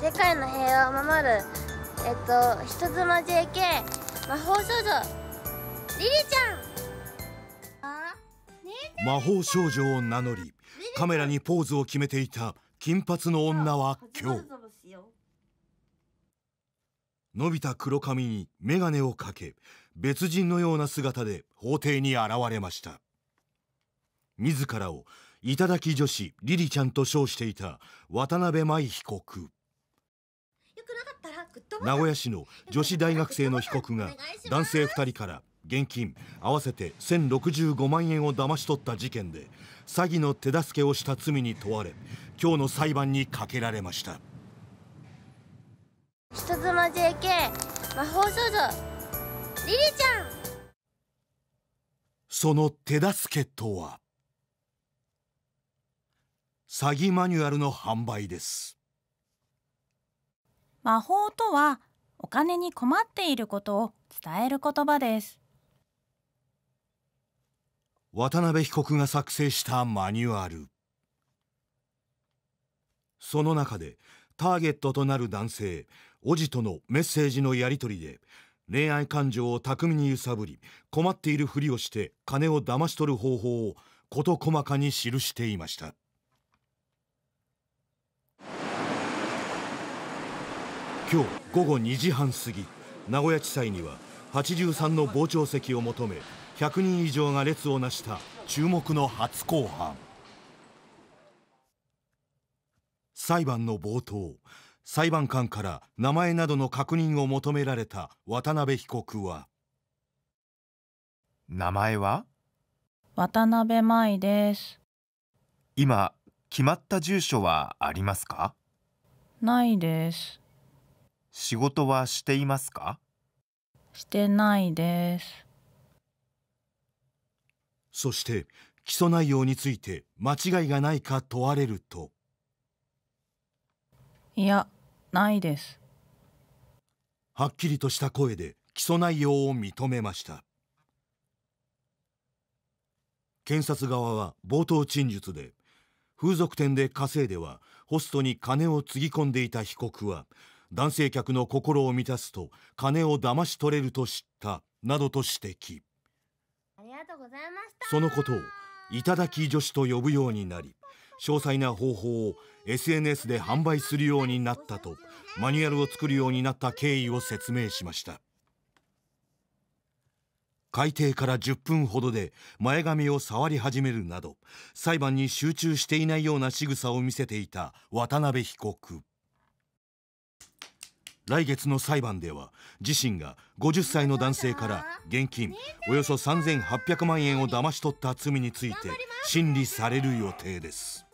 世界の平和を守るえっと人妻 JK 魔法少女リリちゃん魔法少女を名乗りカメラにポーズを決めていた金髪の女は今日伸びた黒髪に眼鏡をかけ別人のような姿で法廷に現れました自らを頂き女子リリちゃんと称していた渡辺舞被告名古屋市の女子大学生の被告が男性2人から現金合わせて1065万円を騙し取った事件で詐欺の手助けをした罪に問われ今日の裁判にかけられました人妻 JK 魔法少女リリちゃんその手助けとは詐欺マニュアルの販売です魔法とはお金に困っていることを伝える言葉です渡辺被告が作成したマニュアルその中でターゲットとなる男性おじとのメッセージのやり取りで恋愛感情を巧みに揺さぶり困っているふりをして金を騙し取る方法を事細かに記していました。今日午後2時半過ぎ名古屋地裁には83の傍聴席を求め100人以上が列をなした注目の初公判裁判の冒頭裁判官から名前などの確認を求められた渡辺被告は名前は渡辺舞です今決まった住所はありますかないです仕事はしていますかしてないですそして起訴内容について間違いがないか問われるといやないですはっきりとした声で起訴内容を認めました検察側は冒頭陳述で風俗店で稼いではホストに金をつぎ込んでいた被告は男性客の心を満たすと金を騙し取れると知ったなどと指摘ありがとうございましそのことを頂き女子と呼ぶようになり詳細な方法を SNS で販売するようになったとマニュアルを作るようになった経緯を説明しました海底から10分ほどで前髪を触り始めるなど裁判に集中していないような仕草を見せていた渡辺被告来月の裁判では自身が50歳の男性から現金およそ3800万円を騙し取った罪について審理される予定です。